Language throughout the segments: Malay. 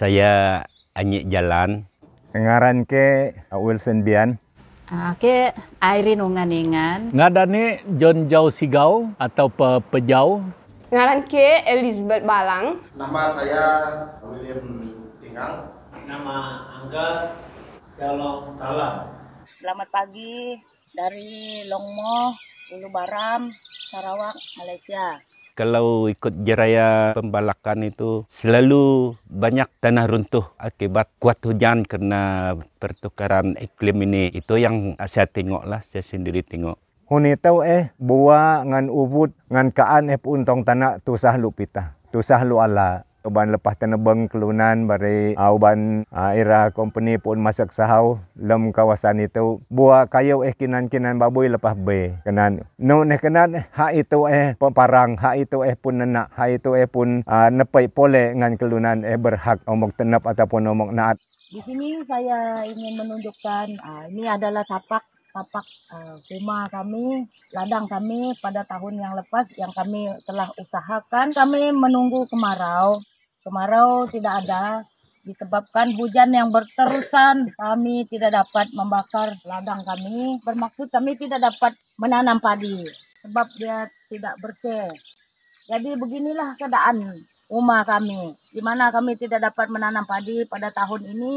saya anyi jalan ngaran ke Wilson Bian Oke, ah, Airin Unganingan. Ngadane John Jau Sigau atau Pe Pejau. Ngaran ke Elizabeth Balang. Nama saya William Tingang. Nama Angga Jalong Talang. Selamat pagi dari Longmo, Ulu Baram, Sarawak, Malaysia. kalau ikut jeraya pembalakan itu selalu banyak tanah runtuh akibat kuat hujan kerana pertukaran iklim ini itu yang saya tengok lah saya sendiri tengok Hone tahu eh buah ngan ubud ngan kaan eh untung tanah tusah lupita tusah lu Allah. Uban lepas tenebeng kelunan bari uh, ah, uban uh, ah, era company pun masak sahau lem kawasan itu buah kayu eh kinan kinan babui lepas be kenan no ne kenan ha itu eh pemparang ha itu eh pun nenak ha itu eh pun uh, ah, nepai pole ngan kelunan eh berhak omong tenap ataupun omong naat di sini saya ingin menunjukkan uh, ini adalah tapak tapak uh, rumah kami, ladang kami pada tahun yang lepas yang kami telah usahakan. Kami menunggu kemarau. kemarau tidak ada disebabkan hujan yang berterusan kami tidak dapat membakar ladang kami bermaksud kami tidak dapat menanam padi sebab dia tidak bersih jadi beginilah keadaan rumah kami di mana kami tidak dapat menanam padi pada tahun ini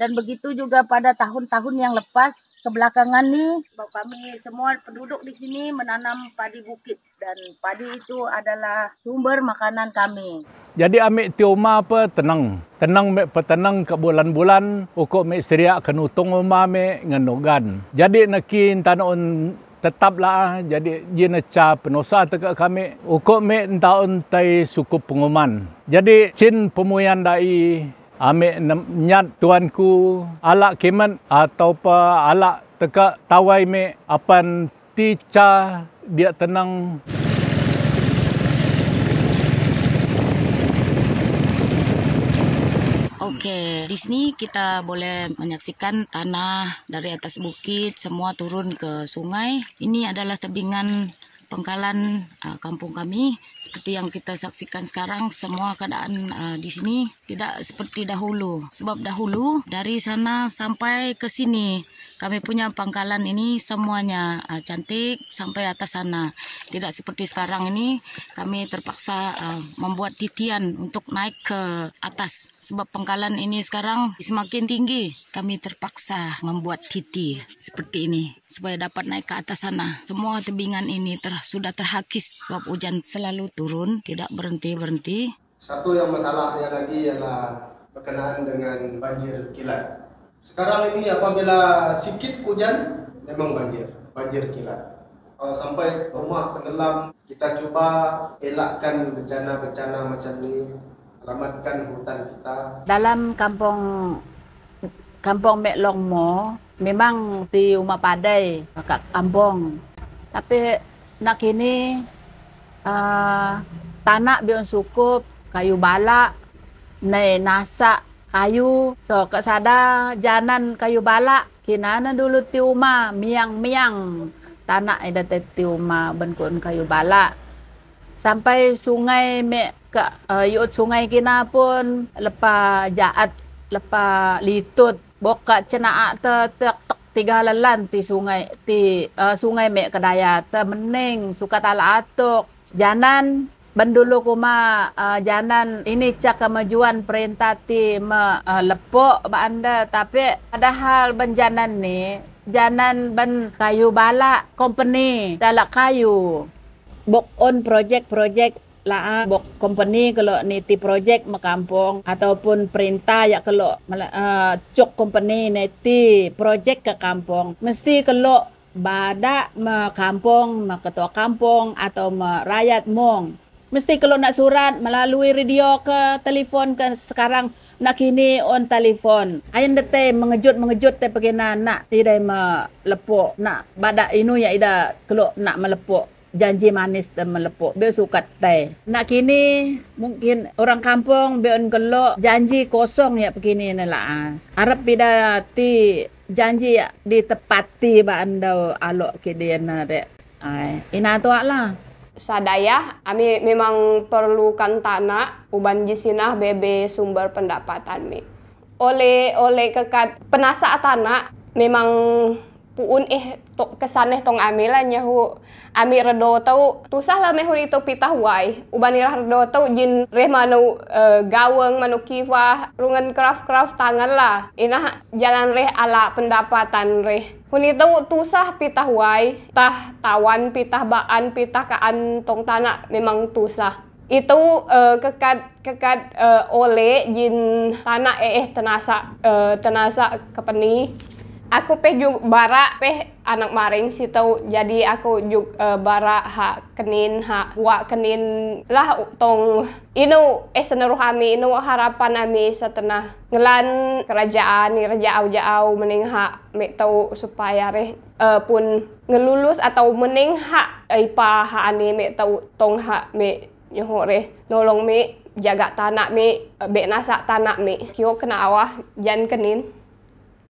dan begitu juga pada tahun-tahun yang lepas kebelakangan ini nih kami semua penduduk di sini menanam padi bukit dan padi itu adalah sumber makanan kami Jadi ambil tioma rumah apa tenang. Tenang mek petenang ke bulan-bulan ukur mek seria kenutung utung rumah mek ngendogan. Jadi nakin tan on tetap lah ah. jadi dia neca penosa tegak kami ukur mek tahun tai cukup penguman. Jadi cin pemuyan dai Amik nyat tuanku alak kemen atau pa alak teka tawai me apan ticha dia tenang Oke, di sini kita boleh menyaksikan tanah dari atas bukit semua turun ke sungai. Ini adalah tebingan pengkalan uh, kampung kami. Seperti yang kita saksikan sekarang, semua keadaan uh, di sini tidak seperti dahulu. Sebab dahulu dari sana sampai ke sini kami punya pangkalan ini semuanya uh, cantik sampai atas sana tidak seperti sekarang ini kami terpaksa uh, membuat titian untuk naik ke atas sebab pangkalan ini sekarang semakin tinggi kami terpaksa membuat titi seperti ini supaya dapat naik ke atas sana semua tebingan ini ter sudah terhakis sebab hujan selalu turun tidak berhenti berhenti satu yang masalahnya lagi ialah berkenaan dengan banjir kilat Sekarang ini apabila sikit hujan memang banjir, banjir kilat. Uh, sampai rumah tenggelam, kita cuba elakkan bencana-bencana macam ni, selamatkan hutan kita. Dalam kampung kampung Mek memang di rumah padai kat kampung. Tapi nak ini uh, ah, tanah biar cukup, kayu balak, nai nasak, kayu. So, kat sada janan kayu balak. Kinana dulu ti uma, miang-miang. Tanak ida te ti uma bengkun kayu balak. Sampai sungai me ke uh, yut sungai kina pun lepa jaat, lepa litut. Boka cenaa te tek tiga lelan ti sungai ti uh, sungai me kedaya te mening suka talatuk janan Bendulu kuma uh, janan ini cak kemajuan perintah ti me uh, lepok ba anda tapi padahal hal benjanan ni janan ben kayu bala company dalam kayu bok on project project laa ah, bok company kalau niti project mekampung ataupun perintah ya kalau uh, cok company niti project ke kampung mesti kalau badak me kampung me ketua kampung atau me rakyat mong Mesti kalau nak surat melalui radio ke telefon ke sekarang nak kini on telefon. Ayun dete mengejut mengejut te pergi nak nak tidak melepok nak badak inu ya ida kalau nak melepok janji manis dan melepuk. Dia suka teh. Nak kini mungkin orang kampung beon kalau janji kosong ya begini ni lah. Arab beda ti janji ya ditepati ba anda alok kini ni dek. Ina lah sadaya kami memang perlukan tanah uban jisinah BB sumber pendapatan mi oleh oleh kekat penasa tanah memang puun eh to, kesaneh tong ami lah nyahu ami redo tau tusah lah mehuri itu pitah wai ubanirah redo tau jin reh manu uh, e, gaweng manu kifah rungan craft craft tangan lah inah jalan reh ala pendapatan reh Hun itu tusah pitah wai tah tawan pitah baan pitah kaan tong tanah memang tusah itu uh, kekat kekat uh, e, oleh jin tanah eh tenasa uh, tenasa kepeni aku peh juk bara peh anak maring si tau jadi aku juk uh, eh, bara ha kenin ha wa kenin lah tong inu eh kami inu harapan kami setengah ngelan kerajaan ni raja au ja au mending ha me tau supaya reh uh, pun ngelulus atau mening ha ipa ha ani me tau tong ha me nyoh reh nolong me jaga tanak me eh, be nasak tanah me kio kena awah jan kenin